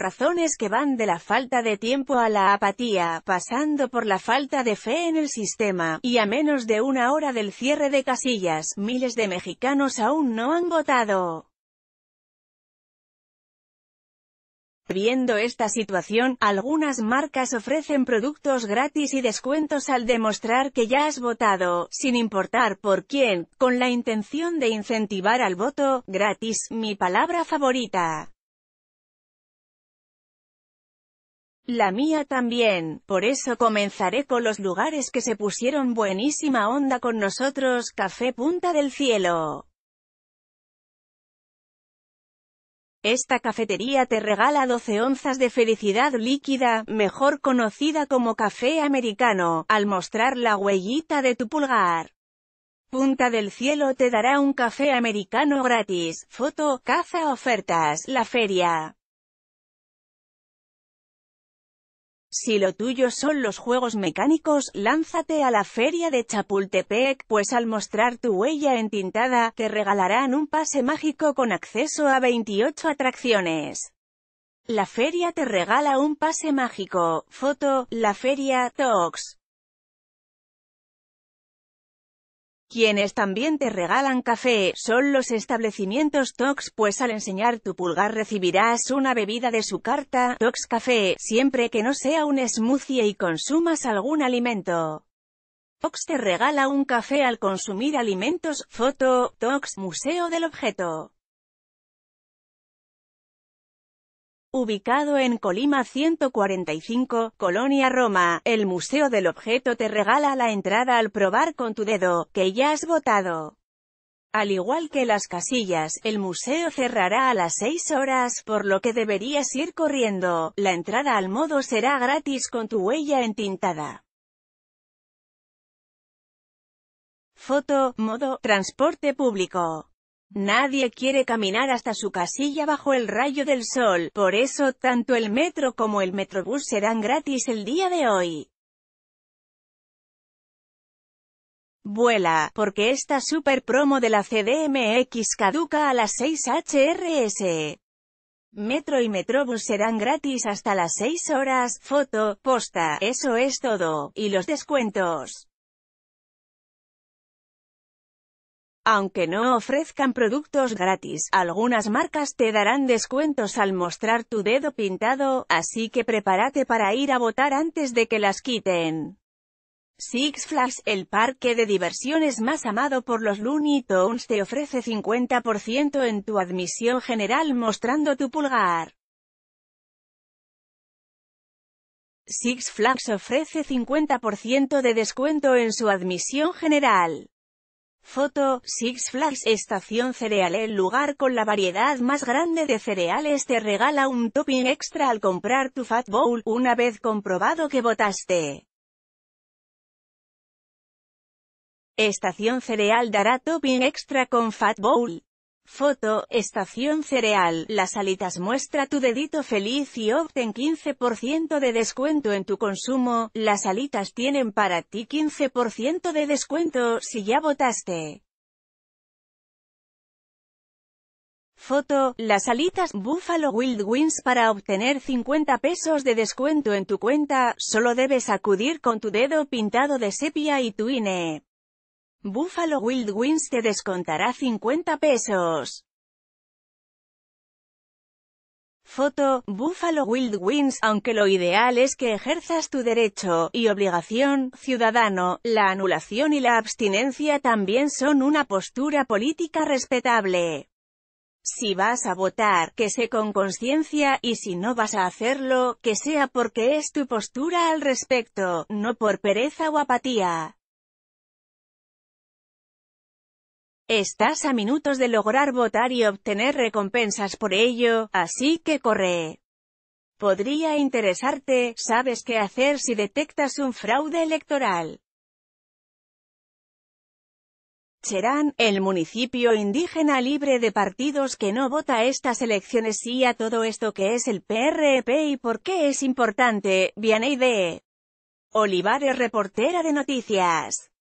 razones que van de la falta de tiempo a la apatía, pasando por la falta de fe en el sistema, y a menos de una hora del cierre de casillas, miles de mexicanos aún no han votado. Viendo esta situación, algunas marcas ofrecen productos gratis y descuentos al demostrar que ya has votado, sin importar por quién, con la intención de incentivar al voto, gratis, mi palabra favorita. La mía también, por eso comenzaré con los lugares que se pusieron buenísima onda con nosotros, Café Punta del Cielo. Esta cafetería te regala 12 onzas de felicidad líquida, mejor conocida como café americano, al mostrar la huellita de tu pulgar. Punta del Cielo te dará un café americano gratis, foto, caza ofertas, la feria. Si lo tuyo son los juegos mecánicos, lánzate a la feria de Chapultepec, pues al mostrar tu huella entintada, te regalarán un pase mágico con acceso a 28 atracciones. La feria te regala un pase mágico. Foto, la feria, Talks. Quienes también te regalan café, son los establecimientos Tox, pues al enseñar tu pulgar recibirás una bebida de su carta, Tox Café, siempre que no sea un smoothie y consumas algún alimento. Tox te regala un café al consumir alimentos, foto, Tox, Museo del Objeto. Ubicado en Colima 145, Colonia Roma, el Museo del Objeto te regala la entrada al probar con tu dedo, que ya has votado. Al igual que las casillas, el museo cerrará a las 6 horas, por lo que deberías ir corriendo. La entrada al modo será gratis con tu huella entintada. Foto, modo, transporte público. Nadie quiere caminar hasta su casilla bajo el rayo del sol, por eso tanto el metro como el metrobús serán gratis el día de hoy. Vuela, porque esta super promo de la CDMX caduca a las 6 HRS. Metro y Metrobús serán gratis hasta las 6 horas, foto, posta, eso es todo, y los descuentos. Aunque no ofrezcan productos gratis, algunas marcas te darán descuentos al mostrar tu dedo pintado, así que prepárate para ir a votar antes de que las quiten. Six Flags, el parque de diversiones más amado por los Looney Tunes, te ofrece 50% en tu admisión general mostrando tu pulgar. Six Flags ofrece 50% de descuento en su admisión general. Foto, Six Flags Estación Cereal El lugar con la variedad más grande de cereales te regala un topping extra al comprar tu Fat Bowl, una vez comprobado que votaste. Estación Cereal dará topping extra con Fat Bowl. Foto, estación cereal, las alitas muestra tu dedito feliz y obtén 15% de descuento en tu consumo, las alitas tienen para ti 15% de descuento si ya votaste. Foto, las alitas Buffalo Wild Wings para obtener 50 pesos de descuento en tu cuenta, solo debes acudir con tu dedo pintado de sepia y tu INE. Buffalo Wild Wings te descontará 50 pesos. Foto, Buffalo Wild Wings, aunque lo ideal es que ejerzas tu derecho y obligación, ciudadano, la anulación y la abstinencia también son una postura política respetable. Si vas a votar, que sea con conciencia, y si no vas a hacerlo, que sea porque es tu postura al respecto, no por pereza o apatía. Estás a minutos de lograr votar y obtener recompensas por ello, así que corre. Podría interesarte, sabes qué hacer si detectas un fraude electoral. Cherán, el municipio indígena libre de partidos que no vota estas elecciones sí a todo esto que es el PRP y por qué es importante, Vianey de Olivares reportera de noticias.